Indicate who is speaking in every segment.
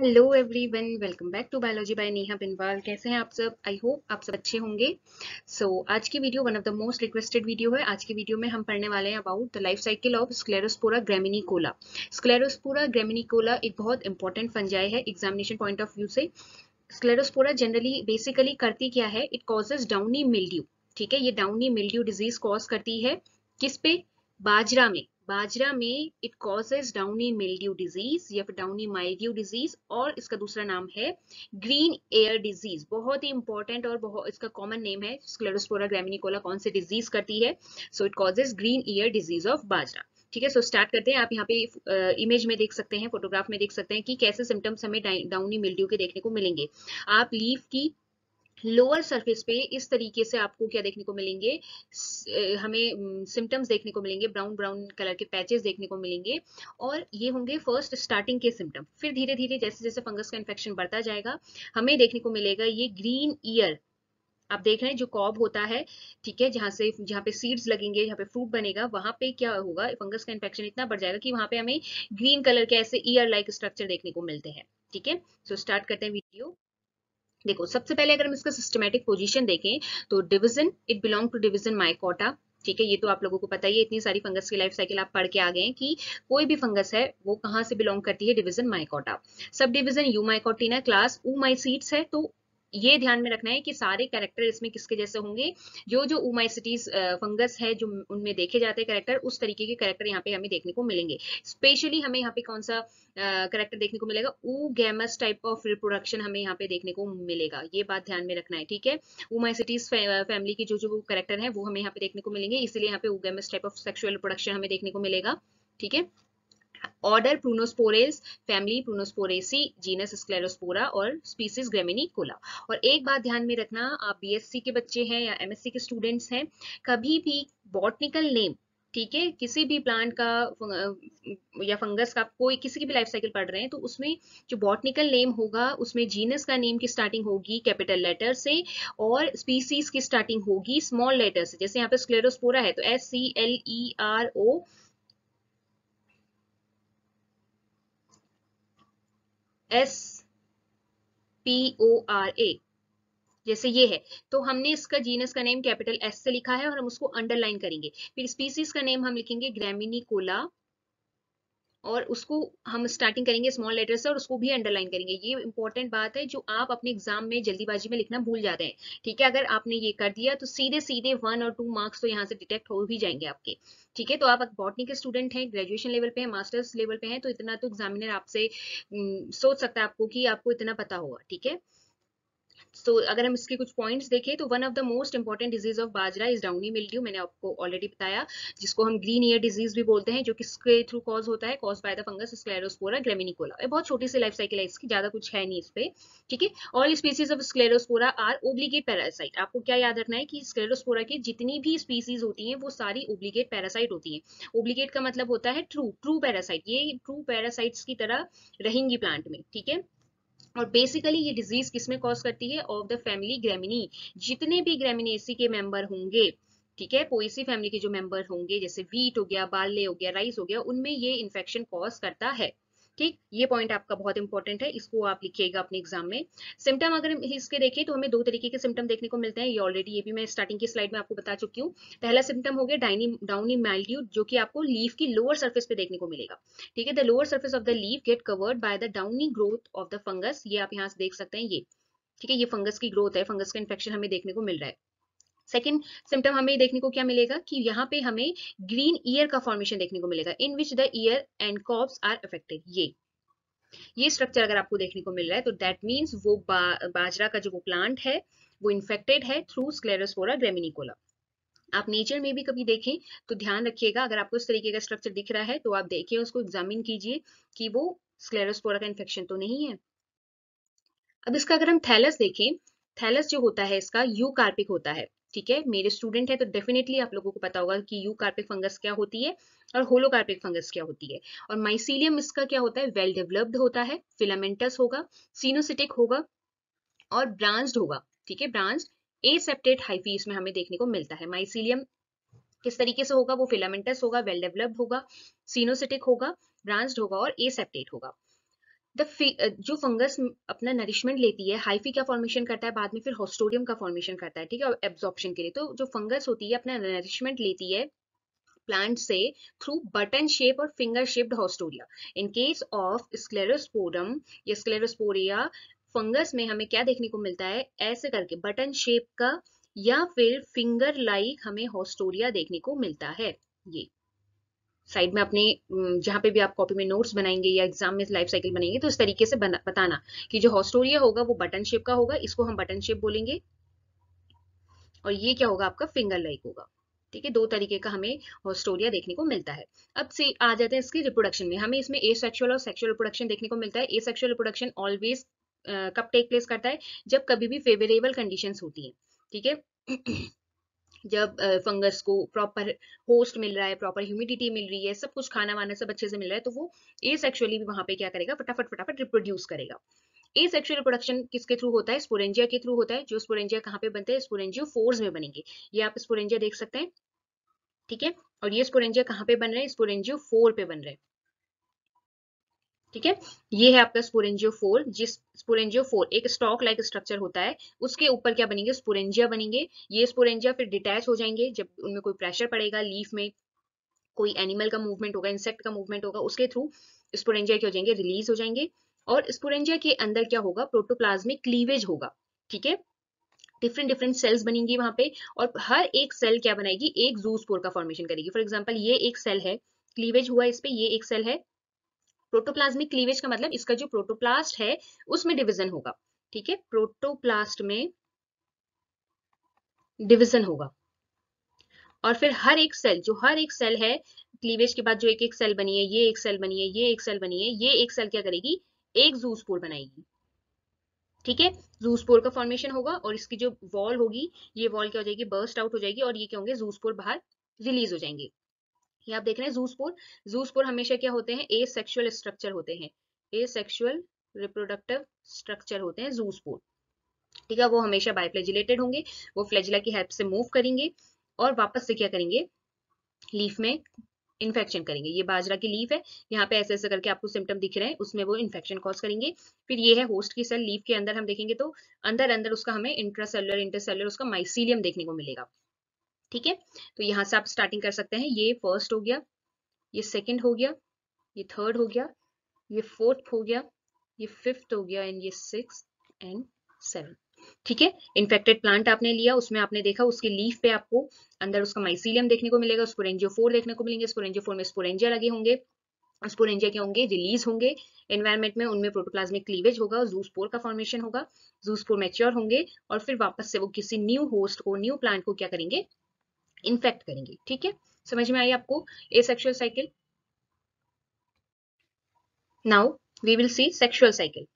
Speaker 1: Hello everyone welcome back to biology by Neha Binwal कैसे हैं आप सब आई होप आप सब अच्छे होंगे सो so, आज की video one of the most requested video है आज की वीडियो में हम पढ़ने वाले हैं about the life cycle of Sclerospora graminicola Sclerospora graminicola एक बहुत इंपॉर्टेंट फंजाई है एग्जामिनेशन पॉइंट ऑफ व्यू से स्क्लेरोस्पोरा जनरली बेसिकली करती क्या है इट कॉजेज डाउनी मिल्ड्यू ठीक है ये डाउनी मिल्ड्यू डिजीज कॉज करती है किस पे बाजरा में बाजरा में it causes downy mildew disease या फिर डाउनी माइव्यू डिजीज और इसका दूसरा नाम है ग्रीन एयर डिजीज बहुत ही इंपॉर्टेंट और बहुत इसका कॉमन नेम है स्क्लेरोस्पोरा ग्रेमिनिकोला कौन से डिजीज करती है so it causes green ear disease of बाजरा ठीक है सो स्टार्ट करते हैं आप यहाँ पे इमेज में देख सकते हैं फोटोग्राफ में देख सकते हैं कि कैसे सिम्टम्स हमें डाउनी मिल्ड्यू के देखने को मिलेंगे आप लीफ की लोअर सरफेस पे इस तरीके से आपको क्या देखने को मिलेंगे हमें सिम्टम्स देखने को मिलेंगे ब्राउन ब्राउन कलर के पैचेस देखने को मिलेंगे और ये होंगे फर्स्ट स्टार्टिंग के सिम्टम फिर धीरे धीरे जैसे जैसे फंगस का इन्फेक्शन बढ़ता जाएगा हमें देखने को मिलेगा ये ग्रीन ईयर आप देख रहे हैं जो कॉब होता है ठीक है जहाँ से जहाँ पे सीड्स लगेंगे जहाँ पे फ्रूट बनेगा वहाँ पे क्या होगा फंगस का इन्फेक्शन इतना बढ़ जाएगा कि वहाँ पे हमें ग्रीन कलर के ऐसे ईयर लाइक स्ट्रक्चर देखने को मिलते हैं ठीक है सो स्टार्ट करते हैं वीडियो देखो सबसे पहले अगर हम इसका सिस्टमेटिक पोजीशन देखें तो division it belong to division mycota ठीक है ये तो आप लोगों को पता ही है इतनी सारी फंगस की लाइफ साइकिल आप पढ़ के आ गए हैं कि कोई भी फंगस है वो कहाँ से बिलोंग करती है division mycota sub division eumycotina class oomycetes है तो ये ध्यान में रखना है कि सारे कैरेक्टर इसमें किसके जैसे होंगे जो जो उमाइसिटीज फंगस है जो उनमें देखे जाते हैं कैरेक्टर उस तरीके के कैरेक्टर यहाँ पे हमें देखने को मिलेंगे स्पेशली हमें यहाँ पे कौन सा करेक्टर देखने को मिलेगा ऊ गैमस टाइप ऑफ रिप्रोडक्शन हमें यहाँ पे देखने को मिलेगा ये बात ध्यान में रखना है ठीक है उमाइसिटीज फैमिली के जो जो करेक्टर है वो हमें यहाँ पे देखने को मिलेंगे इसीलिए यहाँ पे oogamous type of sexual reproduction हमें देखने को मिलेगा ठीक है order peronosporales family peronosporaceae genus Sclerospora और ग्रेमिनी कोला और एक बात ध्यान में रखना आप बीएससी के बच्चे हैं या एमएससी के स्टूडेंट्स हैं कभी भी बॉटनिकल नेम ठीक है किसी भी प्लांट का या फंगस का कोई किसी की भी लाइफ साइकिल पढ़ रहे हैं तो उसमें जो बॉटनिकल नेम होगा उसमें जीनस का नेम की स्टार्टिंग होगी कैपिटल लेटर से और स्पीसीज की स्टार्टिंग होगी स्मॉल लेटर से जैसे यहाँ पे स्क्लेरोस्पोरा है तो S C L E R O S P O R A जैसे ये है तो हमने इसका जीनस का नेम कैपिटल एस से लिखा है और हम उसको अंडरलाइन करेंगे फिर स्पीसीज का नेम हम लिखेंगे ग्रेमिनी कोला और उसको हम स्टार्टिंग करेंगे स्मॉल लेटर से और उसको भी अंडरलाइन करेंगे ये इंपॉर्टेंट बात है जो आप अपने एग्जाम में जल्दीबाजी में लिखना भूल जाते हैं ठीक है अगर आपने ये कर दिया तो सीधे सीधे वन और टू मार्क्स तो यहाँ से डिटेक्ट हो भी जाएंगे आपके ठीक है तो आप बॉटनी के स्टूडेंट हैं ग्रेजुएशन लेवल पे हैं मास्टर्स लेवल पे हैं तो इतना तो एग्जामिनर आपसे हम्म, सोच सकता है आपको कि आपको इतना पता होगा ठीक है सो तो अगर हम इसके कुछ पॉइंट्स देखें तो one of the most important disease of बाजरा इज डाउनी मिल्ड्यू मैंने आपको ऑलरेडी बताया जिसको हम ग्रीन ईयर डिजीज भी बोलते हैं जो किसके थ्रू कॉज होता है cause by the fungus Sclerospora graminicola ये बहुत छोटी सी लाइफ साइकिल है इसकी ज्यादा कुछ है नहीं इस पर ठीक है all species of Sclerospora are obligate parasite आपको क्या याद रखना है कि स्क्लेरोस्पोरा की जितनी भी स्पीसीज होती है वो सारी ओब्लीगेट पैरासाइट होती है ओब्लीगेट का मतलब होता है ट्रू ट्रू पैरासाइट ये ट्रू पैरासाइट्स की तरह रहेंगी प्लांट में ठीक है और बेसिकली ये डिजीज किसमें कॉज करती है ऑफ द फैमिली ग्रेमिनी जितने भी ग्रेमिनेसी के मेंबर होंगे ठीक है पोइसी फैमिली के जो मेंबर होंगे जैसे वीट हो गया बाले हो गया राइस हो गया उनमें ये इन्फेक्शन कॉज करता है ठीक ये पॉइंट आपका बहुत इंपॉर्टेंट है इसको आप लिखिएगा अपने एग्जाम में सिम्टम अगर इसके देखें तो हमें दो तरीके के सिम्टम देखने को मिलते हैं ये ऑलरेडी ये भी मैं स्टार्टिंग की स्लाइड में आपको बता चुकी हूँ पहला सिम्टम हो गया डाइनी डाउनी मैल्ड्यू जो कि आपको लीव की लोअर सर्फेस पे देखने को मिलेगा ठीक है the lower surface of the leave get covered by the downy growth of the fungus ये आप यहाँ से देख सकते हैं ये ठीक है ये फंगस की ग्रोथ है फंगस का इन्फेक्शन हमें देखने को मिल रहा है सेकेंड सिम्टम हमें देखने को क्या मिलेगा कि यहाँ पे हमें ग्रीन ईयर का फॉर्मेशन देखने को मिलेगा in which the ear and cops are affected ये ये स्ट्रक्चर अगर आपको देखने को मिल रहा है तो दैट मीन्स वो बा, बाजरा का जो वो प्लांट है वो इन्फेक्टेड है थ्रू स्क्लेरोस्पोरा ग्रेमिनिकोला आप नेचर में भी कभी देखें तो ध्यान रखिएगा अगर आपको इस तरीके का स्ट्रक्चर दिख रहा है तो आप देखिए उसको एग्जामिन कीजिए कि वो स्क्लेरोस्पोरा का इन्फेक्शन तो नहीं है अब इसका अगर हम थैलस देखें थैलस जो होता है इसका यू होता है ठीक है मेरे स्टूडेंट है तो डेफिनेटली आप लोगों को पता होगा कि यू कार्पिक फंगस क्या होती है और होलो कार्पिक फंगस क्या होती है और माइसीलियम इसका क्या होता है वेल डेवलप्ड होता है फिलामेंटस होगा सीनोसिटिक होगा और ब्रांच होगा ठीक है ब्रांच एसेप्टेट हाइफी इसमें हमें देखने को मिलता है माइसीलियम किस तरीके से होगा वो फिलामेंटस होगा वेल डेवलप्ड होगा सीनोसिटिक होगा ब्रांच होगा और एसेप्टेट होगा Uh, जो फंगस अपना नरिशमेंट लेती है हाइफी का फॉर्मेशन करता है बाद में फिर हॉस्टोडियम का फॉर्मेशन करता है ठीक है एब्जॉर्प्शन के लिए तो जो फंगस होती है अपना नरिशमेंट लेती है प्लांट से थ्रू बटन शेप और finger shaped haustoria in case of sclerosporum या स्क्लेरोस्पोरिया फंगस में हमें क्या देखने को मिलता है ऐसे करके बटन शेप का या फिर फिंगर लाइक -like हमें हॉस्टोरिया देखने को मिलता है ये साइड में अपने जहाँ पे भी आप कॉपी में नोट्स बनाएंगे या एग्जाम में लाइफ साइकिल बनाएंगे तो इस तरीके से बताना कि जो हॉस्टोरिया होगा वो बटन शेप का होगा इसको हम बटन शेप बोलेंगे और ये क्या होगा आपका फिंगर लाइक होगा ठीक है दो तरीके का हमें हॉस्टोरिया देखने को मिलता है अब से आ जाते हैं इसके रिप्रोडक्शन में हमें इसमें ए सेक्शुअल और सेक्शुअल प्रोडक्शन देखने को मिलता है ए सेक्शुअल ऑलवेज कब टेक प्लेस करता है जब कभी भी फेवरेबल कंडीशन होती है ठीक है जब फंगस को प्रॉपर होस्ट मिल रहा है प्रॉपर ह्यूमिडिटी मिल रही है सब कुछ खाना वाना सब अच्छे से मिल रहा है तो वो ए सेक्चुअली भी वहां पे क्या करेगा फटाफट फटाफट रिप्रोड्यूस करेगा ए सेक्शुअल रिप्रोडक्शन किसके थ्रू होता है स्पोरेंजिया के थ्रू होता है जो स्पोरेंजिया कहाँ पे बनते हैं स्पोरेंजियो फोर्स में बनेंगे ये आप स्पोरेंजिया देख सकते हैं ठीक है और ये स्पोरेंजिया कहाँ पे बन रहे हैं स्पोरेंजियो फोर पे बन रहे हैं ठीक है ये है आपका स्पोरेंजियो फोर जिस स्पोरेंजियो फोर एक स्टॉक लाइक स्ट्रक्चर होता है उसके ऊपर क्या बनेंगे स्पोरेंजिया बनेंगे ये स्पोरेंजिया फिर डिटैच हो जाएंगे जब उनमें कोई प्रेशर पड़ेगा लीफ में कोई एनिमल का मूवमेंट होगा इंसेक्ट का मूवमेंट होगा उसके थ्रू स्पोरेंजिया क्या हो जाएंगे रिलीज हो जाएंगे और स्पोरेंजिया के अंदर क्या होगा प्रोटोप्लाज्मिक क्लीवेज होगा ठीक है डिफरेंट डिफरेंट सेल्स बनेंगी वहां पे और हर एक सेल क्या बनाएगी एक जूस स्पोर का फॉर्मेशन करेगी फॉर एग्जाम्पल ये एक सेल है क्लीवेज हुआ इस पे ये एक सेल है प्रोटोप्लाज्मिक क्लीवेज का मतलब इसका जो प्रोटोप्लास्ट है उसमें डिविजन होगा ठीक है प्रोटोप्लास्ट में डिविजन होगा और फिर हर एक सेल जो हर एक सेल है क्लीवेज के बाद जो एक एक सेल बनी है ये एक सेल बनी है ये एक सेल बनी है ये एक सेल क्या करेगी एक जूसपोर बनाएगी ठीक है जूसपोर का फॉर्मेशन होगा और इसकी जो वॉल होगी ये वॉल क्या हो जाएगी बर्स्ट आउट हो जाएगी और ये क्या होंगे जूसपोर बाहर रिलीज हो जाएंगे ये आप देख रहे हैं जूसपोर जूसपोर हमेशा क्या होते हैं ए सेक्शुअल स्ट्रक्चर होते हैं ए सेक्शुअल रिप्रोडक्टिव स्ट्रक्चर होते हैं जूसपोर ठीक है वो हमेशा बायफ्लेजिलेटेड होंगे वो फ्लेजिला की हेल्प से मूव करेंगे और वापस से क्या करेंगे लीफ में इन्फेक्शन करेंगे ये बाजरा की लीफ है यहाँ पे ऐसे ऐसे करके आपको सिम्टम दिख रहे हैं उसमें वो इन्फेक्शन कॉज करेंगे फिर ये है होस्ट की सेल लीफ के अंदर हम देखेंगे तो अंदर अंदर उसका हमें इंट्रासेलुलर इंटरसेलुलर उसका माइसीलियम देखने को मिलेगा ठीक है तो यहां से आप स्टार्टिंग कर सकते हैं ये फर्स्ट हो गया ये सेकेंड हो गया ये थर्ड हो गया ये फोर्थ हो गया ये फिफ्थ हो गया एंड ये सिक्स एंड सेवन ठीक है इन्फेक्टेड प्लांट आपने लिया उसमें आपने देखा उसके लीफ पे आपको अंदर उसका माइसिलियम देखने को मिलेगा फोर देखने को मिलेंगे फोर में स्पोरेंजिया लगे होंगे स्पोरेंजिया के होंगे रिलीज होंगे एनवायरमेंट में उनमें प्रोटोप्लाज्मिक क्लीवेज होगा जूसपोर का फॉर्मेशन होगा जूसपोर मेच्योर होंगे और फिर वापस से वो किसी न्यू होस्ट को न्यू प्लांट को क्या करेंगे इन्फेक्ट करेंगे ठीक है समझ में आई आपको a sexual cycle now we will see sexual cycle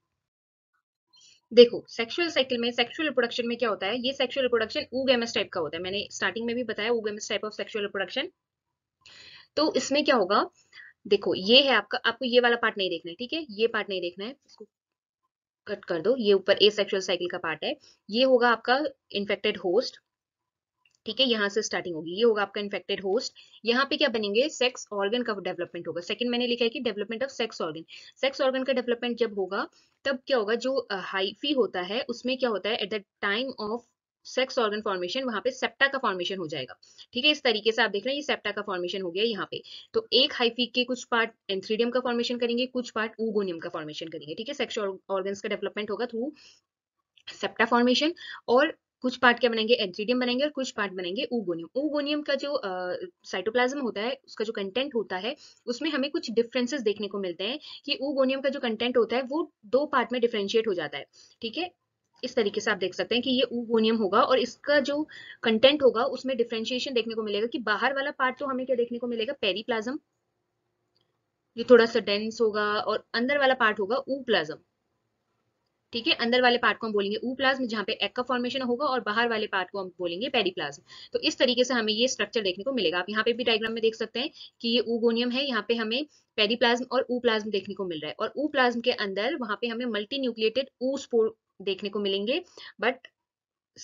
Speaker 1: देखो सेक्सुअल साइकिल में सेक्सुअल रिप्रोडक्शन में क्या होता है ये सेक्सुअल रिप्रोडक्शन ऊगेमस टाइप का होता है मैंने स्टार्टिंग में भी बताया oogamous type of sexual reproduction तो इसमें क्या होगा देखो ये है आपका आपको ये वाला पार्ट नहीं देखना है ठीक है ये पार्ट नहीं देखना है इसको कट कर दो ये ऊपर ए सेक्सुअल साइकिल का पार्ट है ये होगा आपका इन्फेक्टेड होस्ट ठीक है यहाँ से स्टार्टिंग होगी ये होगा आपका इन्फेक्टेड होस्ट यहाँ पे क्या बनेंगे सेक्स ऑर्गन का डेवलपमेंट होगा सेकंड मैंने लिखा है कि development of sex organ sex organ का डेवलपमेंट जब होगा तब क्या होगा जो हाइफी होता है उसमें क्या होता है at the time of sex organ formation वहां पे सेप्टा का फॉर्मेशन हो जाएगा ठीक है इस तरीके से आप देख रहे हैं ये सेप्टा का फॉर्मेशन हो गया यहाँ पे तो एक हाइफी के कुछ पार्ट एंथ्रीडियम का फॉर्मेशन करेंगे कुछ पार्ट ऊगोनियम का फॉर्मेशन करेंगे ठीक है सेक्स ऑर्गन का डेवलपमेंट होगा थ्रू सेप्टा फॉर्मेशन और कुछ पार्ट क्या बनेंगे एंथ्रीडियम बनेंगे और कुछ पार्ट बनेंगे ऊगोनियम ऊगोनियम का जो साइटोप्लाज्म होता है उसका जो कंटेंट होता है उसमें हमें कुछ डिफरेंसेस देखने को मिलते हैं कि ऊगोनियम का जो कंटेंट होता है वो दो पार्ट में डिफ्रेंशिएट हो जाता है ठीक है इस तरीके से आप देख सकते हैं कि ये ऊगोनियम होगा और इसका जो कंटेंट होगा उसमें डिफ्रेंशिएशन देखने को मिलेगा कि बाहर वाला पार्ट तो हमें क्या देखने को मिलेगा पेरी जो थोड़ा सा डेंस होगा और अंदर वाला पार्ट होगा ऊ ठीक है अंदर वाले पार्ट को हम बोलेंगे ऊ प्लाज्म जहां पे एग का फॉर्मेशन होगा और बाहर वाले पार्ट को हम बोलेंगे पेडीप्लाज्म तो इस तरीके से हमें ये स्ट्रक्चर देखने को मिलेगा आप यहाँ पे भी डायग्राम में देख सकते हैं कि ये ऊगोनियम है यहाँ पे हमें पेडीप्लाज्म और ऊ प्लाज्म देखने को मिल रहा है और ऊ प्लाज्म के अंदर वहां पे हमें मल्टी न्यूक्लिएटेड ऊ स्पोर देखने को मिलेंगे बट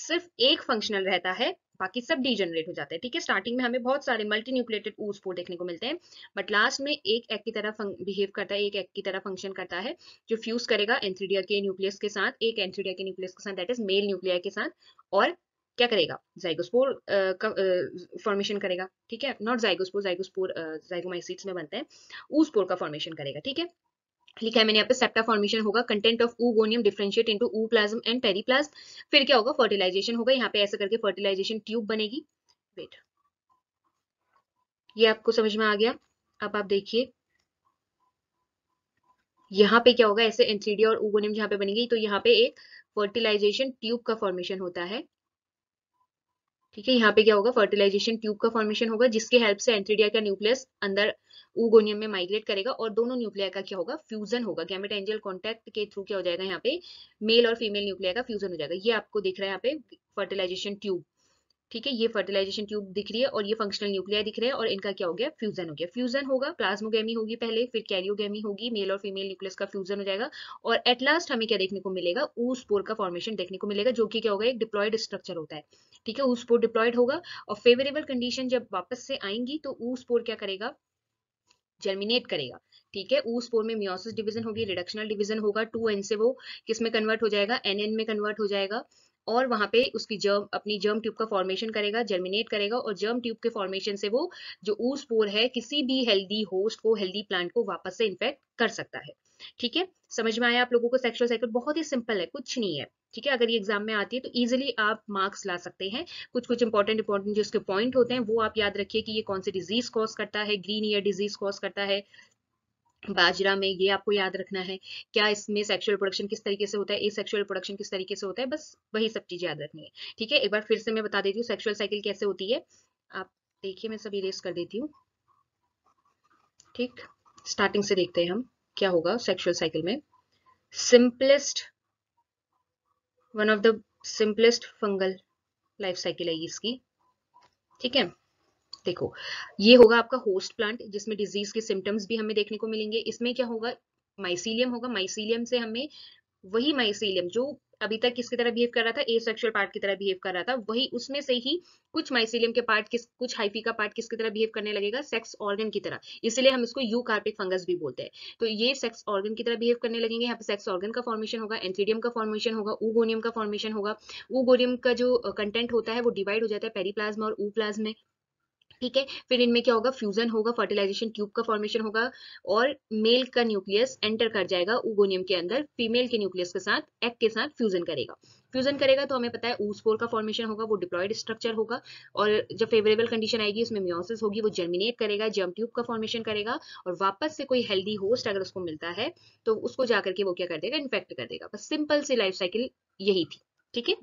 Speaker 1: सिर्फ एक फंक्शनल रहता है बाकी सब डीजनरेट हो जाते हैं ठीक है स्टार्टिंग में हमें बहुत सारे मल्टी न्यूक्लेटेड ऊसपोर देखने को मिलते हैं बट लास्ट में एक एक की तरह बिहेव करता है एक एक की तरह फंक्शन करता है जो फ्यूज करेगा एंथ्रीडिया के न्यूक्लियस के साथ एक एंथ्रीडिया के न्यूक्लियस के साथ दैट इज मेल न्यूक्लिया के साथ और क्या करेगा जाइगोस्पोर फॉर्मेशन करेगा ठीक है नॉट जाइगोस्पोर जाइगोस्पोर जाइगोमाइसिट्स में बनते हैं ऊसपोर का फॉर्मेशन करेगा ठीक है लिखा है मैंने यहाँ पे सेप्टा फॉर्मेशन होगा content of oogonium differentiate into ooplasm and periplasm फिर क्या होगा फर्टिलाइजेशन होगा यहाँ पे ऐसा करके फर्टिलाइजेशन ट्यूब बनेगी वेट ये आपको समझ में आ गया अब आप देखिए यहाँ पे क्या होगा ऐसे एंथ्रीडिया और ऊगोनियम जहाँ पे बनेगी तो यहाँ पे एक फर्टिलाइजेशन ट्यूब का फॉर्मेशन होता है ठीक है यहाँ पे क्या होगा फर्टिलाइजेशन ट्यूब का फॉर्मेशन होगा जिसके हेल्प से एंथ्रीडिया का न्यूक्लियस अंदर ऊगोनियम में माइग्रेट करेगा और दोनों न्यूक्लिया का क्या होगा फ्यूजन होगा गैमेट एंजल कॉन्टैक्ट के थ्रू क्या हो जाएगा यहाँ पे मेल और फीमेल न्यूक्लिया का फ्यूजन हो जाएगा ये आपको दिख रहा है यहाँ पे फर्टिलाइजेशन ट्यूब ठीक है ये फर्टिलाइजेशन ट्यूब दिख रही है और ये फंक्शनल न्यूक्लिया दिख रहे हैं और इनका क्या हो गया फ्यूजन हो गया फ्यूजन होगा प्लाज्मोगेमी होगी पहले फिर कैरियोगेमी होगी मेल और फीमेल न्यूक्लियस का फ्यूजन हो जाएगा और एट लास्ट हमें क्या देखने को मिलेगा ऊसपोर का फॉर्मेशन देखने को मिलेगा जो कि क्या होगा एक डिप्लॉयड स्ट्रक्चर होता है ठीक है पोर डिप्लॉयड होगा और फेवरेबल कंडीशन जब वापस से आएंगी तो पोर क्या करेगा जर्मिनेट करेगा ठीक है ऊस पोर में मियोसिस डिवीजन होगी रिडक्शनल डिवीजन होगा टू एन से वो किसमें कन्वर्ट हो जाएगा एन में कन्वर्ट हो जाएगा और वहां पे उसकी जर्म अपनी जर्म ट्यूब का फॉर्मेशन करेगा जर्मिनेट करेगा और जर्म ट्यूब के फॉर्मेशन से वो जो ऊस पोर है किसी भी हेल्दी होस्ट को हेल्दी प्लांट को वापस से इन्फेक्ट कर सकता है ठीक है समझ में आया आप लोगों को सेक्सुअल साइकिल बहुत ही सिंपल है कुछ नहीं है ठीक है अगर ये एग्जाम में आती है तो इजिली आप मार्क्स ला सकते हैं कुछ कुछ इंपॉर्टेंट इंपॉर्टेंट जो उसके पॉइंट होते हैं वो आप याद रखिए कि ये कौन सी डिजीज कॉज करता है ग्रीन ईयर डिजीज कॉज करता है बाजरा में ये आपको याद रखना है क्या इसमें सेक्सुअल प्रोडक्शन किस तरीके से होता है ए सेक्सुअल प्रोडक्शन किस तरीके से होता है बस वही सब चीज़ याद रखनी है ठीक है एक बार फिर से मैं बता देती हूँ सेक्सुअल साइकिल कैसे होती है आप देखिए मैं सब इरेज कर देती हूँ ठीक स्टार्टिंग से देखते हैं हम क्या होगा सेक्सुअल साइकिल में simplest one of the simplest fungal life cycle है इसकी ठीक है देखो ये होगा आपका होस्ट प्लांट जिसमें डिजीज के सिम्टम्स भी हमें देखने को मिलेंगे इसमें क्या होगा माइसीलियम होगा माइसीलियम से हमें वही माइसीलियम जो अभी तक किसकी तरह बिहेव कर रहा था ए सेक्सुअल पार्ट की तरह बिहेव कर रहा था वही उसमें से ही कुछ माइसिलियम के पार्ट किस कुछ हाइफी का पार्ट किसकी तरह बिहेव करने लगेगा सेक्स ऑर्गन की तरह इसलिए हम इसको यू कार्पिक फंगस भी बोलते हैं तो ये सेक्स ऑर्गन की तरह बिहेव करने लगेंगे यहाँ पर सेक्स ऑर्गन का फॉर्मेशन होगा एंथीडियम का फॉर्मेशन होगा ऊगोनियम का फॉर्मेशन होगा ऊगोनियम का जो कंटेंट होता है वो डिवाइड हो जाता है पेरीप्लाज्म और ऊ प्लाज्म में ठीक है फिर इनमें क्या होगा फ्यूजन होगा फर्टिलाइजेशन ट्यूब का फॉर्मेशन होगा और मेल का न्यूक्लियस एंटर कर जाएगा उगोनियम के अंदर फीमेल के न्यूक्लियस के साथ एग के साथ फ्यूजन करेगा फ्यूजन करेगा तो हमें पता है ऊसपोर का फॉर्मेशन होगा वो डिप्लॉयड स्ट्रक्चर होगा और जब फेवरेबल कंडीशन आएगी उसमें म्योसिस होगी वो जर्मिनेट करेगा जम ट्यूब का फॉर्मेशन करेगा और वापस से कोई हेल्दी होस्ट अगर उसको मिलता है तो उसको जाकर के वो क्या कर देगा इन्फेक्ट कर देगा बस सिंपल सी लाइफ साइकिल यही थी ठीक है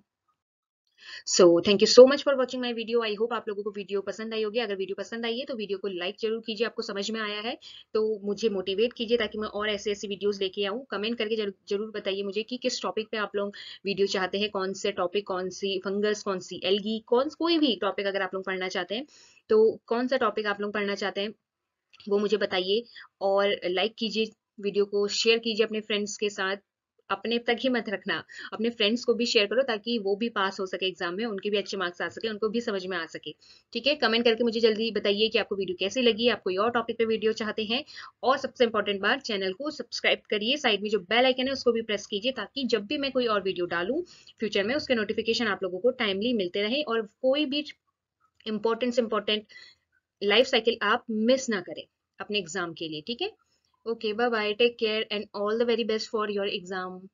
Speaker 1: so thank you so much for watching my video I hope आप लोगों को वीडियो पसंद आई होगी अगर वीडियो पसंद आई है तो वीडियो को लाइक जरूर कीजिए आपको समझ में आया है तो मुझे मोटिवेट कीजिए ताकि मैं और ऐसे ऐसी वीडियोस लेके आऊँ कमेंट करके जरूर बताइए मुझे कि किस टॉपिक पे आप लोग वीडियो चाहते हैं कौन से टॉपिक कौन सी फंगस कौन सी एलगी कौन कोई भी टॉपिक अगर आप लोग पढ़ना चाहते हैं तो कौन सा टॉपिक आप लोग पढ़ना चाहते हैं वो मुझे बताइए और लाइक कीजिए वीडियो को शेयर कीजिए अपने फ्रेंड्स के साथ अपने तक ही मत रखना अपने फ्रेंड्स को भी शेयर करो ताकि वो भी पास हो सके एग्जाम में उनके भी अच्छे मार्क्स आ सके उनको भी समझ में आ सके ठीक है कमेंट करके मुझे जल्दी बताइए कि आपको वीडियो कैसी लगी आप कोई और टॉपिक पे वीडियो चाहते हैं और सबसे इंपॉर्टेंट बात चैनल को सब्सक्राइब करिए साइड में जो बेल आइकन है उसको भी प्रेस कीजिए ताकि जब भी मैं कोई और वीडियो डालू फ्यूचर में उसके नोटिफिकेशन आप लोगों को टाइमली मिलते रहे और कोई भी इंपॉर्टेंट से इंपॉर्टेंट लाइफ साइकिल आप मिस ना करें अपने एग्जाम के लिए ठीक है Okay, bye bye. Take care and all the very best for your exam.